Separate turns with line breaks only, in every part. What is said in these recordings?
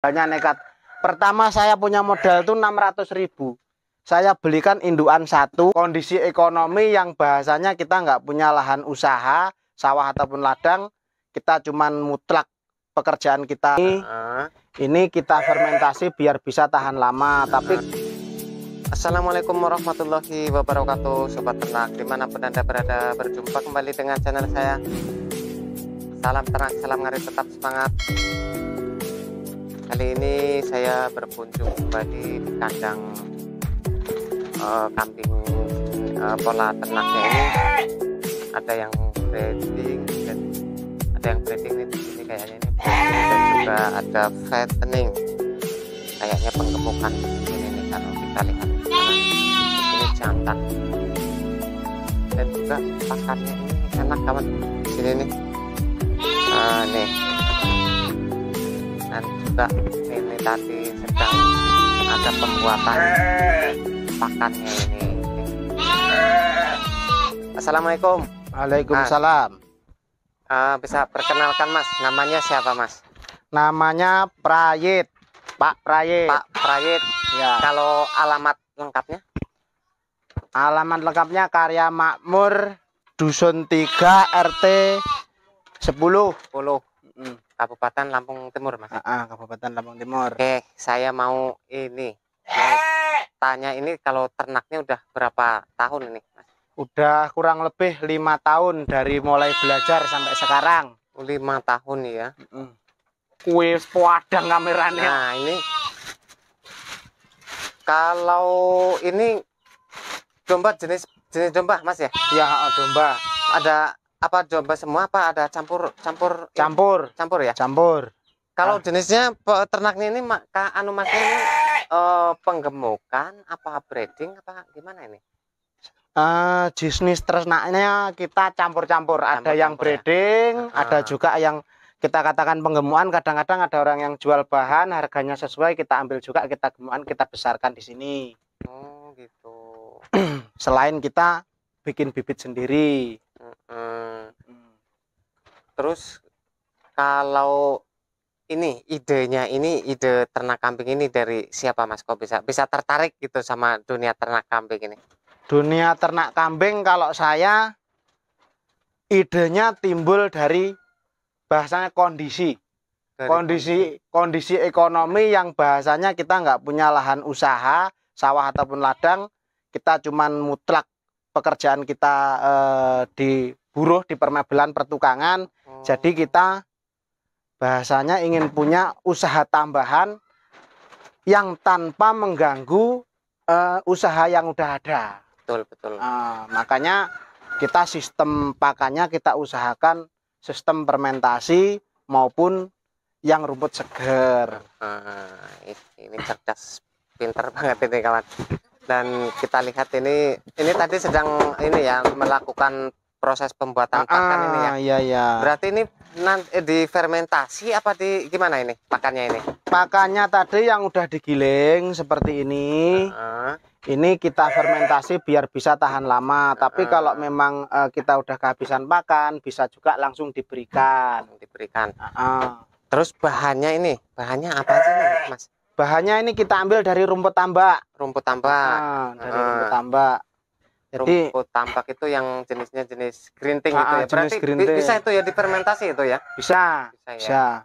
banyak nekat. Pertama saya punya modal itu 600 ribu. Saya belikan induan satu, kondisi ekonomi yang bahasanya kita nggak punya lahan usaha, sawah ataupun ladang, kita cuman mutlak pekerjaan kita. Ini, ini
kita fermentasi biar bisa tahan lama, tapi... Assalamualaikum warahmatullahi wabarakatuh Sobat ternak dimanapun anda berada berjumpa kembali dengan channel saya Salam ternak, salam ngarit tetap semangat Kali ini saya berkunjung kembali di kandang uh, kambing uh, pola ternaknya ini. Ada yang breeding dan ada yang breeding ini di kayaknya ini breeding dan juga ada fattening. Kayaknya penggemukan Ini nih kalau kita lihat. Ini jantan dan juga pakannya ini enak kawan sini nih. Uh, nih juga ini tadi sedang ada pembuatan pakannya ini Assalamualaikum Waalaikumsalam uh, uh, bisa perkenalkan mas namanya siapa mas
namanya Prayit Pak Prayit Pak
Prayit ya kalau alamat lengkapnya
alamat lengkapnya karya makmur dusun 3 RT
10 10 mm. Kabupaten Lampung Timur, Mas. Ah, Kabupaten Lampung Timur. Oke, saya mau ini. Mau tanya ini kalau ternaknya udah berapa tahun ini, Mas?
Udah kurang lebih lima tahun dari
mulai belajar sampai sekarang. Oh, lima tahun ya. Kue mm padang -mm. kameranya. Nah, ini kalau ini domba jenis jenis domba, Mas ya? Iya, domba. Ada apa domba semua apa ada campur campur campur campur ya campur kalau ah. jenisnya peternaknya ini maka anu mas ini eh, penggemukan apa breeding apa gimana ini
uh, jenis ternaknya kita
campur-campur ada yang ya?
breeding ya? ada ah. juga yang kita katakan penggemukan kadang-kadang ada orang yang jual bahan harganya sesuai kita ambil juga kita gemukan kita besarkan di sini oh
gitu selain kita bikin bibit sendiri hmm. terus kalau ini idenya ini ide ternak kambing ini dari siapa mas kok bisa bisa tertarik gitu sama dunia ternak kambing ini
dunia ternak kambing kalau saya idenya timbul dari bahasanya kondisi kondisi kondisi ekonomi yang bahasanya kita nggak punya lahan usaha sawah ataupun ladang kita cuman mutlak pekerjaan kita eh, di buruh di permebelan pertukangan. Hmm. Jadi kita bahasanya ingin punya usaha tambahan yang tanpa mengganggu eh, usaha yang udah ada. Betul betul. Eh, makanya kita sistem pakannya kita usahakan sistem fermentasi maupun yang rumput segar.
Ah, ini cerdas, pinter banget ini kawan dan kita lihat ini ini tadi sedang ini ya melakukan proses pembuatan ah, pakan ini ya. Ah, iya, iya. Berarti ini nanti eh, difermentasi apa di gimana ini pakannya ini? Pakannya
tadi yang udah digiling seperti ini. Uh ah. -huh. Ini kita fermentasi biar bisa tahan lama. Uh -huh. Tapi ah. kalau memang uh, kita udah kehabisan pakan, bisa juga
langsung diberikan. diberikan. Uh -huh. Terus bahannya ini, bahannya apa sih, Mas?
bahannya ini kita ambil dari rumput tambak rumput tambak
nah, dari uh, rumput tambak jadi rumput tambak itu yang jenisnya jenis gerinting uh, gitu ya ah, jenis berarti gerinting. bisa itu ya difermentasi itu ya bisa bisa, ya?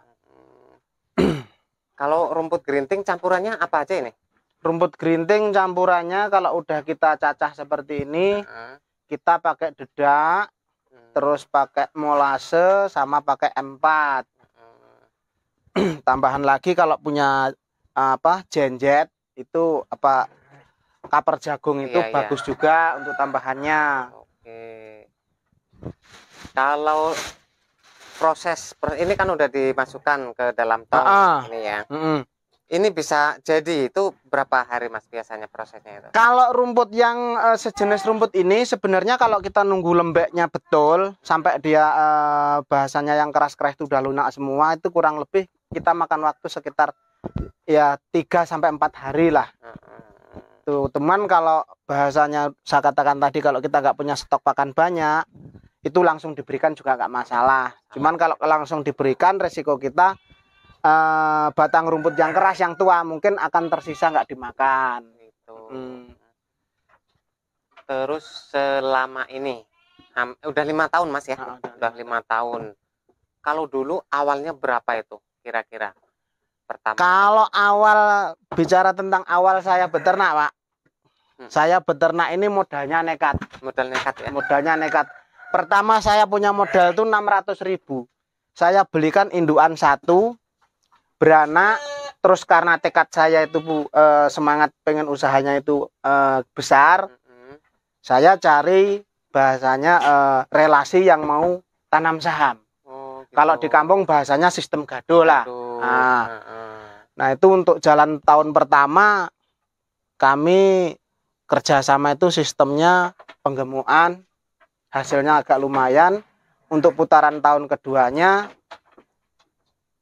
Hmm. kalau rumput gerinting campurannya apa aja ini rumput gerinting campurannya kalau udah kita
cacah seperti ini uh. kita pakai dedak hmm. terus pakai molase sama pakai empat. 4 hmm. tambahan lagi kalau punya apa jenjet itu apa kaper jagung itu iya, iya. bagus iya.
juga untuk tambahannya. Oke. Kalau proses ini kan udah dimasukkan ke dalam tong uh ini ya. Mm -mm. Ini bisa jadi itu berapa hari mas biasanya prosesnya itu? Kalau rumput yang
uh, sejenis rumput ini sebenarnya kalau kita nunggu lembeknya betul sampai dia uh, bahasanya yang keras-keras itu udah lunak semua itu kurang lebih kita makan waktu sekitar ya tiga sampai empat hari lah. Tuh, teman kalau bahasanya saya katakan tadi kalau kita nggak punya stok pakan banyak, itu langsung diberikan juga nggak masalah. Cuman kalau langsung diberikan resiko kita uh, batang rumput yang keras yang tua mungkin akan tersisa nggak dimakan
Itu. Hmm. Terus selama ini um, udah lima tahun Mas ya? oh, udah lima tahun. Kalau dulu awalnya berapa itu? kira-kira pertama
kalau awal bicara tentang awal saya beternak pak hmm. saya beternak ini modalnya nekat modal nekat ya? modalnya nekat pertama saya punya modal tuh 600 ribu saya belikan induan satu beranak terus karena tekad saya itu e, semangat pengen usahanya itu e, besar hmm. saya cari bahasanya e, relasi yang mau tanam saham kalau di oh. kampung bahasanya sistem gado lah. Gado. Nah, nah itu untuk jalan tahun pertama kami kerjasama itu sistemnya penggemuan hasilnya agak lumayan. Untuk putaran tahun keduanya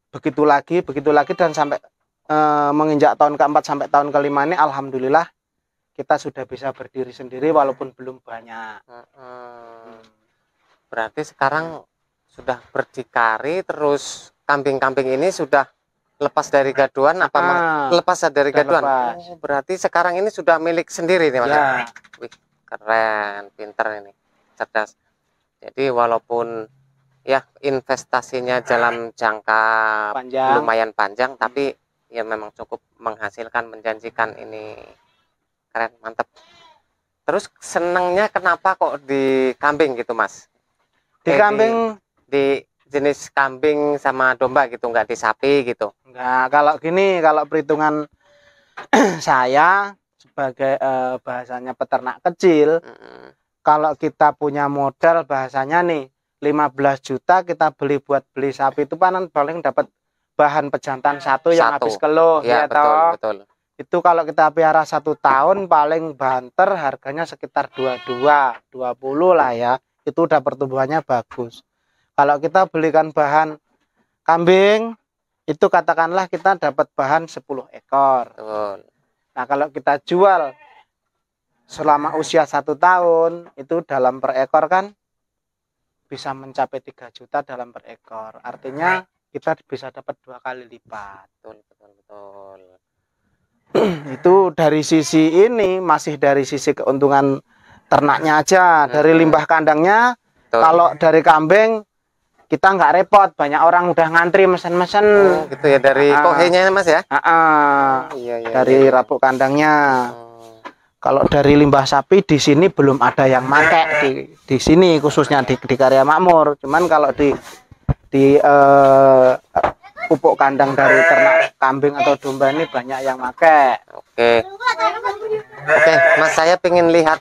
begitu lagi, begitu lagi dan sampai e, menginjak tahun keempat sampai tahun kelima ini, alhamdulillah kita sudah bisa berdiri sendiri
walaupun belum banyak. Berarti sekarang sudah berdikari terus kambing-kambing ini sudah lepas dari gaduan apa ah, lepas dari gaduan lepas. Oh, berarti sekarang ini sudah milik sendiri nih mas ya? ya. Wih, keren pinter ini cerdas jadi walaupun ya investasinya dalam jangka panjang. lumayan panjang hmm. tapi ya memang cukup menghasilkan menjanjikan ini keren mantep terus senangnya kenapa kok di kambing gitu mas di eh, kambing di jenis kambing sama domba gitu nggak di sapi gitu
nggak kalau gini kalau perhitungan saya sebagai eh, bahasanya peternak kecil hmm kalau kita punya modal bahasanya nih 15 juta kita beli buat beli sapi itu panen paling dapat bahan pejantan satu, satu. yang habis
keluh iya, ya, ya betul, toh. betul.
itu kalau kita piara satu tahun paling banter harganya sekitar 22 20 lah ya itu udah pertumbuhannya bagus kalau kita belikan bahan kambing itu katakanlah kita dapat bahan 10 ekor. Betul. Nah, kalau kita jual selama usia satu tahun itu dalam per ekor kan bisa mencapai 3 juta dalam per ekor. Artinya nah. kita bisa dapat dua kali lipat. Betul, betul, betul. itu dari sisi ini masih dari sisi keuntungan ternaknya aja, dari limbah kandangnya.
Betul. Kalau dari
kambing kita nggak repot banyak orang udah ngantri mesen-mesen oh,
gitu ya dari uh, ah. kohenya mas ya uh,
uh, iya, iya, dari iya. rapuk kandangnya oh. kalau dari limbah sapi di sini belum ada yang make di di sini khususnya di, di karya makmur cuman kalau di di uh, pupuk kandang dari ternak kambing atau
domba ini banyak yang make oke okay. oke okay, mas saya pengen lihat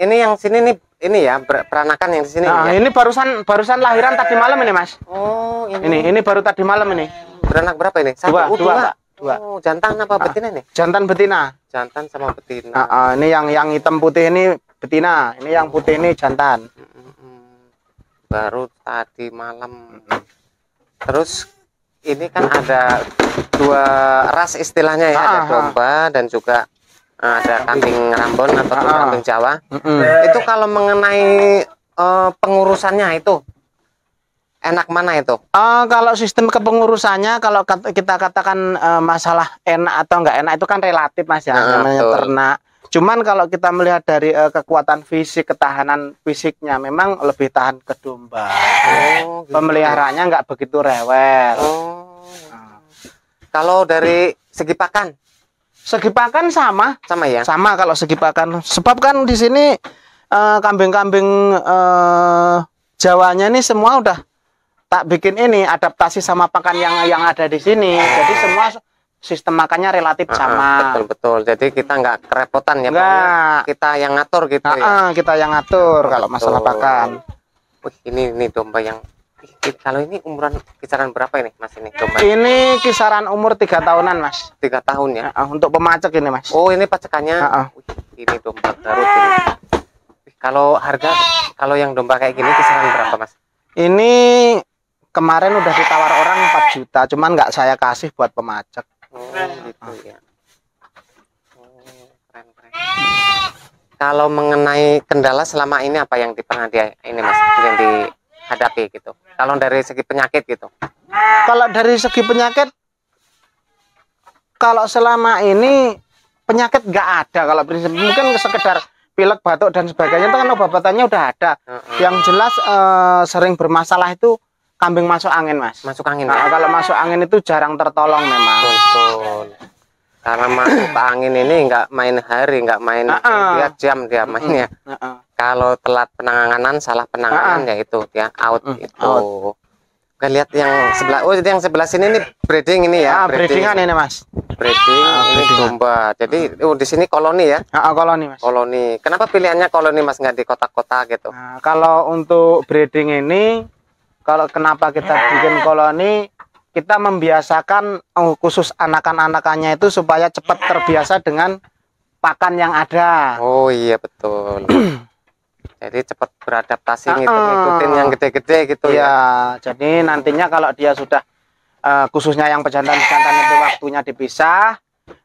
ini yang sini nih ini ya peranakan yang di sini. Nah, ya? ini barusan barusan lahiran tadi malam ini, Mas. Oh, ini. Ini ini baru tadi malam ini. Beranak berapa ini? Satu, dua, dua, dua. Oh, jantan apa ah, betina nih?
Jantan betina.
Jantan sama betina. Nah, uh,
ini yang yang hitam putih ini betina, ini yang putih ini jantan.
Baru tadi malam. Terus ini kan ada dua ras istilahnya ya, ah, ada ah, domba ah. dan juga Eh, ada kambing Rambon atau ah. ah. kambing Jawa. Mm hmm Itu kalau mengenai uh, pengurusannya itu
enak mana itu? Uh, kalau sistem kepengurusannya kalau kita katakan uh, masalah enak atau enggak enak itu kan relatif Mas ya, nah, namanya betul. ternak. Cuman kalau kita melihat dari uh, kekuatan fisik, ketahanan fisiknya memang lebih tahan ke domba. Oh,
gitu. Pemeliharaannya
enggak begitu rewel. Oh. Ah. Kalau dari segi pakan segi pakan sama sama ya sama kalau segi pakan sebab kan di sini eh, kambing-kambing uh, uh, Jawanya ini semua udah tak bikin ini adaptasi sama pakan yang yang ada di sini jadi semua sistem makannya
relatif sama betul betul jadi kita nggak kerepotan ya, ya? nggak kita yang ngatur gitu ya kita yang ngatur kalau masalah pakan Wih, ini domba yang kalau ini umuran kisaran berapa ini mas ini domba
ini kisaran umur tiga tahunan
mas tiga tahun ya uh, untuk pemacek ini mas oh ini pacekannya uh -uh. ini domba garut ini kalau harga kalau yang domba kayak gini kisaran berapa mas ini
kemarin udah ditawar orang 4 juta cuman nggak saya kasih buat pemacek
oh, gitu ya oh, keren, keren. kalau mengenai kendala selama ini apa yang dipengadia ini mas yang di hadapi gitu kalau dari segi penyakit gitu
kalau dari segi penyakit kalau selama ini penyakit nggak ada kalau prinsip mungkin sekedar pilek batuk dan sebagainya itu kan obat-obatannya udah ada yang jelas e, sering bermasalah itu kambing masuk angin mas masuk angin nah, ya? kalau masuk
angin itu jarang tertolong memang Betul karena masuk angin ini nggak main hari nggak main uh ah, -uh. Ah. dia jam dia mainnya uh -uh. kalau telat penanganan salah penanganan uh -uh. ya itu dia out uh mm, -uh. itu out. Kita lihat yang sebelah oh jadi yang sebelah sini ini breeding ini ya ah, breeding. breedingan ini mas breeding ah, ini domba jadi oh di sini koloni ya ah, ah, koloni mas koloni kenapa pilihannya koloni mas nggak di kota-kota gitu nah,
kalau untuk breeding ini kalau kenapa kita iya. bikin koloni kita membiasakan eh, khusus anakan-anakannya itu supaya cepat terbiasa dengan
pakan yang ada. Oh iya betul. jadi cepat beradaptasi nah, gitu, ngikutin yang gede-gede gitu ya. iya,
ya. Jadi nantinya kalau dia sudah uh, khususnya yang pejantan-pejantan itu waktunya dipisah,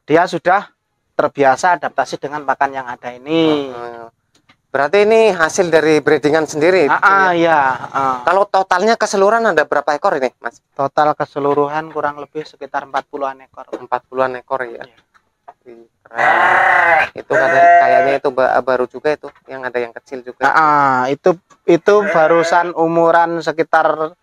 dia sudah terbiasa adaptasi dengan pakan yang ada
ini. Uh, -huh. Berarti ini hasil dari breedingan sendiri? Ah, gitu ah ya. Iya, ah. Kalau totalnya keseluruhan ada berapa ekor ini, Mas? Total keseluruhan kurang lebih sekitar 40-an ekor. 40-an ekor ya. ya. Itu kan Itu kayaknya itu baru juga itu, yang ada yang kecil juga.
Ah, ah, itu itu barusan umuran sekitar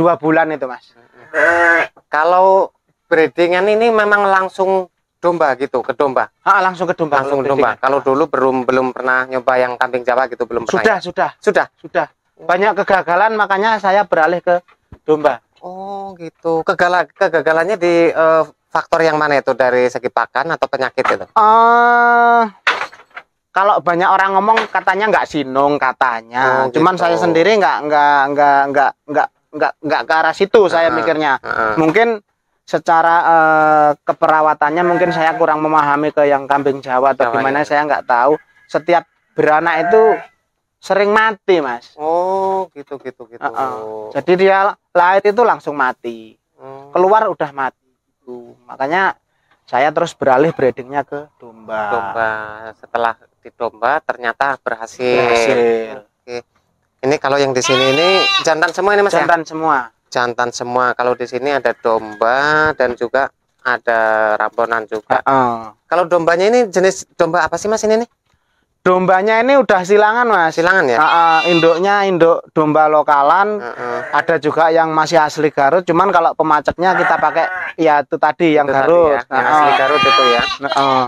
dua bulan itu, Mas.
Hmm. Kalau breedingan ini memang langsung domba gitu ke domba ah
langsung ke domba langsung ke domba
kalau dulu belum belum pernah nyoba yang kambing jawa gitu belum pernah sudah ya?
sudah sudah sudah banyak kegagalan makanya saya
beralih ke domba oh gitu kegala kegagalannya di uh, faktor yang mana itu dari segi pakan atau penyakit itu
uh, kalau banyak orang ngomong katanya nggak
sinung katanya oh, gitu. cuman saya sendiri nggak
nggak nggak nggak nggak nggak nggak ke arah situ uh -huh. saya mikirnya uh -huh. mungkin secara uh, keperawatannya mungkin saya kurang memahami ke yang kambing Jawa atau Jawa, gimana ya. saya nggak tahu setiap beranak itu sering mati mas
oh gitu gitu gitu uh -uh.
jadi dia lahir itu langsung mati hmm. keluar udah mati gitu makanya
saya terus beralih breedingnya ke domba domba setelah di domba ternyata berhasil berhasil Oke. ini kalau yang di sini ini jantan semua ini mas ya? jantan ya? semua jantan semua. Kalau di sini ada domba dan juga ada rambonan juga. Uh -uh. Kalau dombanya ini jenis domba apa sih Mas ini nih?
Dombanya ini udah silangan mas. Silangan ya. Uh, uh, induknya induk domba lokalan. Uh -uh. Ada juga yang masih asli Garut. Cuman kalau pemacetnya kita pakai ya itu tadi yang itu Garut. Tadi ya, yang uh Yang asli Garut itu ya.
Uh -uh.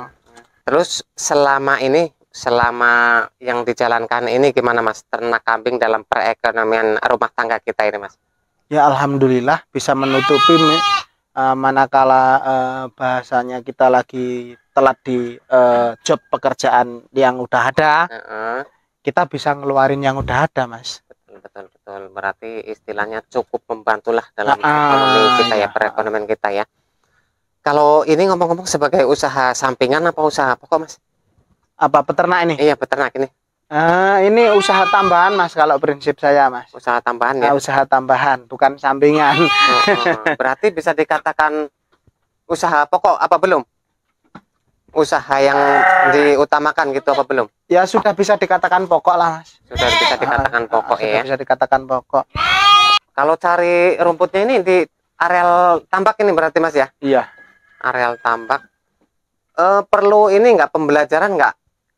Terus selama ini, selama yang dijalankan ini gimana mas ternak kambing dalam perekonomian rumah tangga kita ini mas?
ya alhamdulillah bisa menutupi uh, manakala uh, bahasanya kita lagi telat di uh, job pekerjaan yang udah ada uh -uh. kita bisa ngeluarin yang udah ada mas
betul betul betul berarti istilahnya cukup membantulah dalam uh -uh, ekonomi kita ya, ya perekonomian kita ya kalau ini ngomong-ngomong sebagai usaha sampingan apa usaha pokok mas apa peternak ini iya peternak ini Ah, ini usaha tambahan mas kalau prinsip saya mas. Usaha tambahan ya. Ah, usaha tambahan, bukan sampingan. Oh, oh, oh. Berarti bisa dikatakan usaha pokok apa belum? Usaha yang diutamakan gitu apa belum? Ya sudah bisa dikatakan pokok lah mas. Sudah bisa ah, dikatakan ah, pokok sudah ya. Bisa dikatakan pokok. Kalau cari rumputnya ini di areal tambak ini berarti mas ya? Iya. Areal tambak. E, perlu ini nggak pembelajaran nggak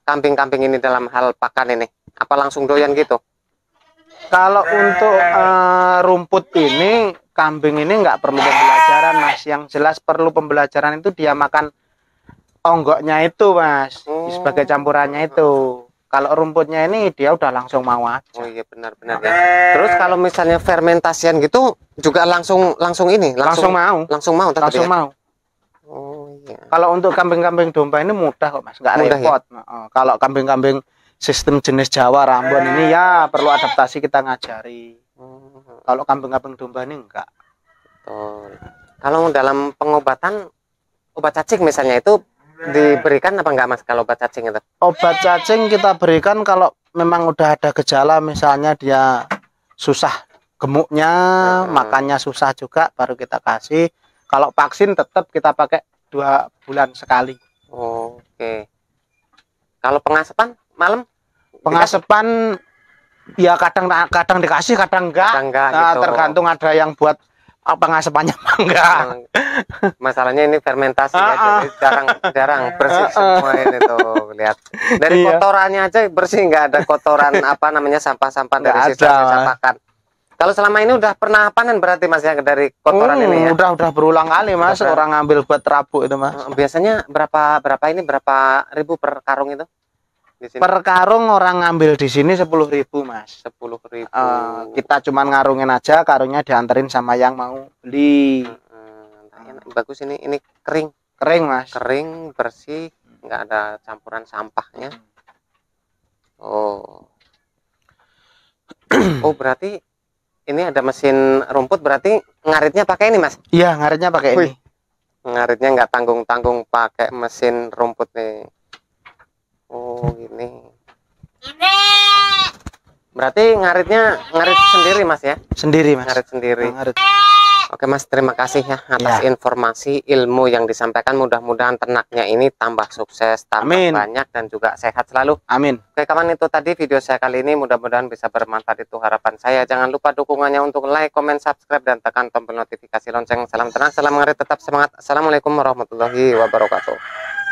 kambing-kambing ini dalam hal pakan ini? Apa langsung doyan gitu?
Kalau untuk uh, rumput ini, kambing ini nggak perlu pembelajaran, Mas. Yang jelas perlu pembelajaran itu dia makan onggoknya itu, Mas. Hmm. Sebagai campurannya itu.
Kalau rumputnya ini dia udah langsung mau aja. Oh iya benar-benar ya. Terus kalau misalnya fermentasian gitu juga langsung langsung ini, langsung, langsung mau. Langsung mau Langsung ya? mau. Iya.
Kalau untuk kambing-kambing domba ini mudah kok Mas, nggak ya? repot. Ya? Nah, kalau kambing-kambing sistem jenis Jawa Rambon ini ya perlu adaptasi kita ngajari. Hmm. Kalau
kambing-kambing domba ini enggak. Betul. Kalau dalam pengobatan obat cacing misalnya itu diberikan apa enggak Mas kalau obat cacing itu?
Obat cacing kita berikan kalau memang udah ada gejala misalnya dia susah gemuknya, hmm. makannya susah juga baru kita kasih. Kalau vaksin tetap kita pakai dua bulan sekali.
Oh, Oke. Okay. Kalau pengasapan malam?
Pengasapan ya kadang kadang dikasih, kadang enggak. Kadang enggak nah, gitu. Tergantung ada yang buat ah, apa pengasapannya enggak.
Masalahnya ini fermentasi ya, ah, ah. jadi jarang jarang bersih semua ini tuh lihat. Dari iya. kotorannya aja bersih nggak ada kotoran apa namanya sampah-sampah dari sisa sampahan kalau selama ini udah pernah panen berarti mas ya dari kotoran hmm, ini ya? Udah udah berulang kali mas, udah orang ngambil buat terapu itu mas. Biasanya berapa berapa ini berapa ribu per karung itu? Per
karung orang ngambil di sini sepuluh ribu mas.
Sepuluh ribu. Uh,
kita cuman ngarungin aja, karungnya diantarin sama yang mau
beli. Hmm, bagus ini ini kering. Kering mas. Kering bersih, nggak ada campuran sampahnya. Hmm. Oh. Oh berarti ini ada mesin rumput berarti ngaritnya pakai ini mas
iya ngaritnya pakai Wih. ini
ngaritnya nggak tanggung tanggung pakai mesin rumput nih oh ini. Ini. berarti ngaritnya ngarit sendiri mas ya sendiri mas ngarit sendiri ngarit. Oke Mas, terima kasih ya atas ya. informasi ilmu yang disampaikan. Mudah-mudahan ternaknya ini tambah sukses, tambah Amin. banyak dan juga sehat selalu. Amin. Oke kawan itu tadi video saya kali ini. Mudah-mudahan bisa bermanfaat itu harapan saya. Jangan lupa dukungannya untuk like, komen, subscribe dan tekan tombol notifikasi lonceng. Salam tenang, salam ngeri, tetap semangat. Assalamualaikum warahmatullahi wabarakatuh.